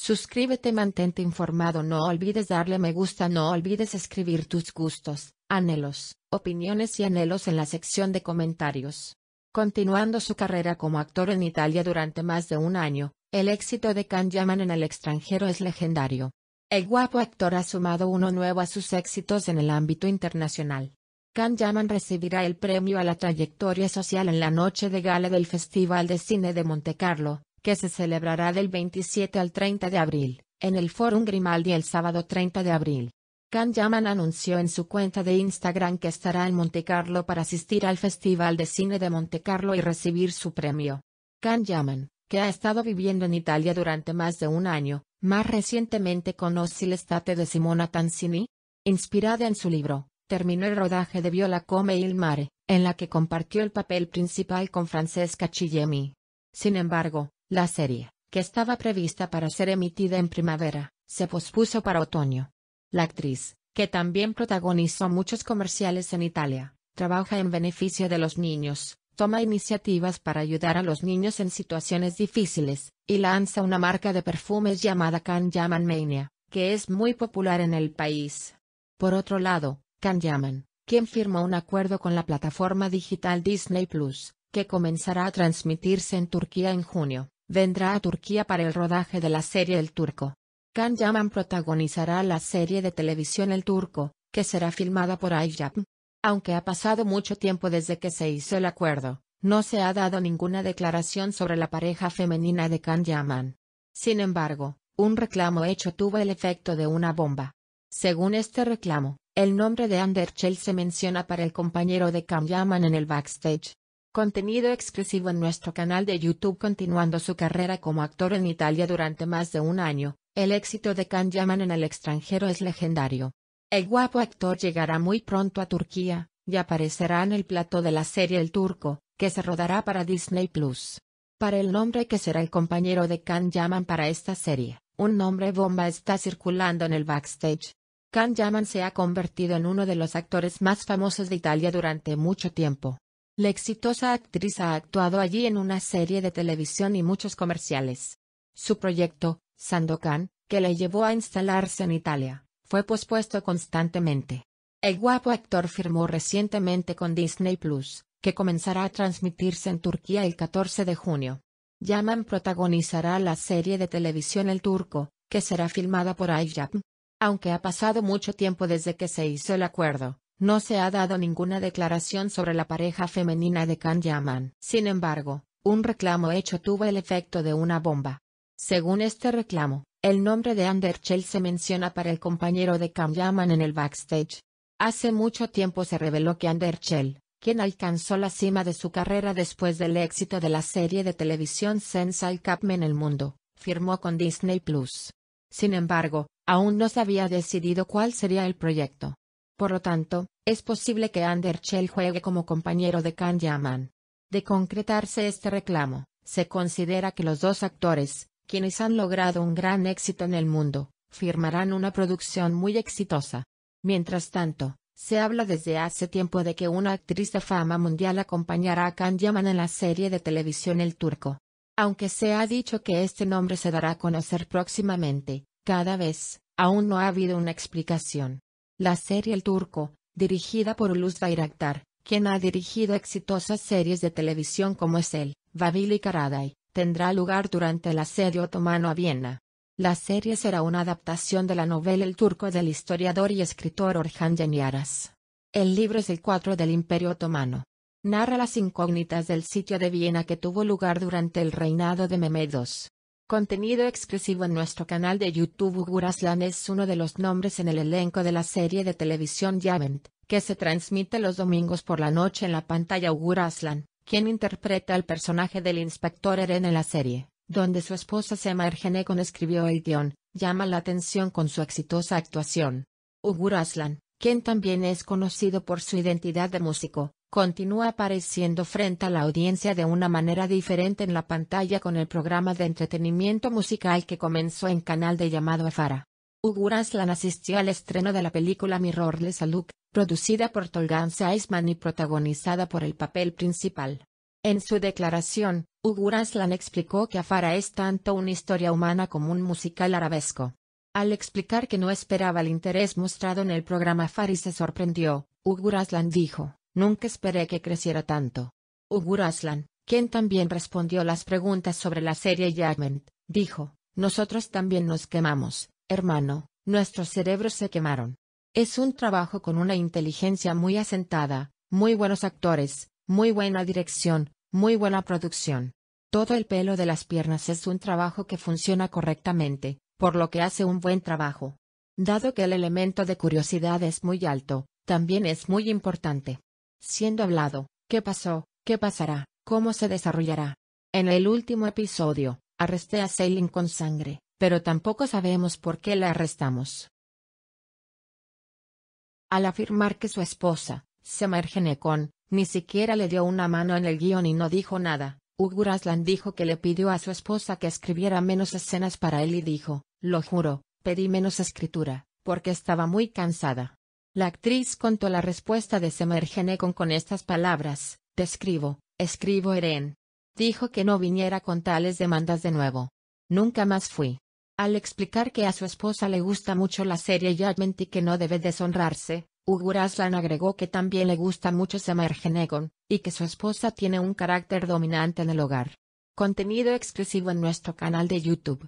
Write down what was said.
Suscríbete mantente informado no olvides darle me gusta no olvides escribir tus gustos, anhelos, opiniones y anhelos en la sección de comentarios. Continuando su carrera como actor en Italia durante más de un año, el éxito de Can Yaman en el extranjero es legendario. El guapo actor ha sumado uno nuevo a sus éxitos en el ámbito internacional. Can Yaman recibirá el premio a la trayectoria social en la noche de gala del Festival de Cine de Monte Carlo que se celebrará del 27 al 30 de abril, en el Forum Grimaldi el sábado 30 de abril. Kan Yaman anunció en su cuenta de Instagram que estará en Montecarlo para asistir al Festival de Cine de Carlo y recibir su premio. Kan Yaman, que ha estado viviendo en Italia durante más de un año, más recientemente conoce estate de Simona Tanzini. Inspirada en su libro, terminó el rodaje de Viola Come il Mare, en la que compartió el papel principal con Francesca Chillemi. Sin embargo, la serie, que estaba prevista para ser emitida en primavera, se pospuso para otoño. La actriz, que también protagonizó muchos comerciales en Italia, trabaja en beneficio de los niños, toma iniciativas para ayudar a los niños en situaciones difíciles, y lanza una marca de perfumes llamada Can Yaman Mania, que es muy popular en el país. Por otro lado, Can Yaman, quien firmó un acuerdo con la plataforma digital Disney Plus, que comenzará a transmitirse en Turquía en junio, vendrá a Turquía para el rodaje de la serie El Turco. Can Yaman protagonizará la serie de televisión El Turco, que será filmada por Ayab. Aunque ha pasado mucho tiempo desde que se hizo el acuerdo, no se ha dado ninguna declaración sobre la pareja femenina de Can Yaman. Sin embargo, un reclamo hecho tuvo el efecto de una bomba. Según este reclamo, el nombre de Anderchel se menciona para el compañero de Can Yaman en el backstage, Contenido exclusivo en nuestro canal de YouTube Continuando su carrera como actor en Italia durante más de un año, el éxito de Can Yaman en el extranjero es legendario. El guapo actor llegará muy pronto a Turquía, y aparecerá en el plato de la serie El Turco, que se rodará para Disney Plus. Para el nombre que será el compañero de Can Yaman para esta serie, un nombre bomba está circulando en el backstage. Can Yaman se ha convertido en uno de los actores más famosos de Italia durante mucho tiempo. La exitosa actriz ha actuado allí en una serie de televisión y muchos comerciales. Su proyecto, Sandokan, que le llevó a instalarse en Italia, fue pospuesto constantemente. El guapo actor firmó recientemente con Disney Plus, que comenzará a transmitirse en Turquía el 14 de junio. Yaman protagonizará la serie de televisión El Turco, que será filmada por Ayyap, Aunque ha pasado mucho tiempo desde que se hizo el acuerdo, no se ha dado ninguna declaración sobre la pareja femenina de Khan Yaman. Sin embargo, un reclamo hecho tuvo el efecto de una bomba. Según este reclamo, el nombre de Anderchell se menciona para el compañero de Cam Yaman en el backstage. Hace mucho tiempo se reveló que Anderchell, quien alcanzó la cima de su carrera después del éxito de la serie de televisión Sensei Capme en el mundo, firmó con Disney Plus. Sin embargo, aún no se había decidido cuál sería el proyecto. Por lo tanto, es posible que Anderchel juegue como compañero de Kan Yaman. De concretarse este reclamo, se considera que los dos actores, quienes han logrado un gran éxito en el mundo, firmarán una producción muy exitosa. Mientras tanto, se habla desde hace tiempo de que una actriz de fama mundial acompañará a Kan Yaman en la serie de televisión El Turco. Aunque se ha dicho que este nombre se dará a conocer próximamente, cada vez, aún no ha habido una explicación. La serie El Turco, dirigida por Ulus Bayraktar, quien ha dirigido exitosas series de televisión como es el y Karaday, tendrá lugar durante el asedio otomano a Viena. La serie será una adaptación de la novela El Turco del historiador y escritor Orhan Yeniaras. El libro es el 4 del Imperio Otomano. Narra las incógnitas del sitio de Viena que tuvo lugar durante el reinado de Mehmed II. Contenido exclusivo en nuestro canal de YouTube Ugur Aslan es uno de los nombres en el elenco de la serie de televisión Yavent, que se transmite los domingos por la noche en la pantalla Ugur Aslan, quien interpreta al personaje del inspector Eren en la serie, donde su esposa Sema Ergenekon escribió el guión, llama la atención con su exitosa actuación. Ugur Aslan, quien también es conocido por su identidad de músico, continúa apareciendo frente a la audiencia de una manera diferente en la pantalla con el programa de entretenimiento musical que comenzó en canal de llamado Afara. Ugur Aslan asistió al estreno de la película Mirrorless Look, producida por Tolgan Seisman y protagonizada por el papel principal. En su declaración, Ugur Aslan explicó que Afara es tanto una historia humana como un musical arabesco. Al explicar que no esperaba el interés mostrado en el programa Afari se sorprendió, Ugur Aslan dijo, Nunca esperé que creciera tanto. Ugur Aslan, quien también respondió las preguntas sobre la serie Judgment, dijo, nosotros también nos quemamos, hermano, nuestros cerebros se quemaron. Es un trabajo con una inteligencia muy asentada, muy buenos actores, muy buena dirección, muy buena producción. Todo el pelo de las piernas es un trabajo que funciona correctamente, por lo que hace un buen trabajo. Dado que el elemento de curiosidad es muy alto, también es muy importante siendo hablado, qué pasó, qué pasará, cómo se desarrollará. En el último episodio, arresté a Selin con sangre, pero tampoco sabemos por qué la arrestamos. Al afirmar que su esposa, Semer Genekon, ni siquiera le dio una mano en el guión y no dijo nada, Ugur dijo que le pidió a su esposa que escribiera menos escenas para él y dijo, lo juro, pedí menos escritura, porque estaba muy cansada. La actriz contó la respuesta de Semergenegon con estas palabras, te escribo, escribo Eren. Dijo que no viniera con tales demandas de nuevo. Nunca más fui. Al explicar que a su esposa le gusta mucho la serie Yadment y que no debe deshonrarse, Ugur Aslan agregó que también le gusta mucho Semergenegon, y que su esposa tiene un carácter dominante en el hogar. Contenido exclusivo en nuestro canal de YouTube.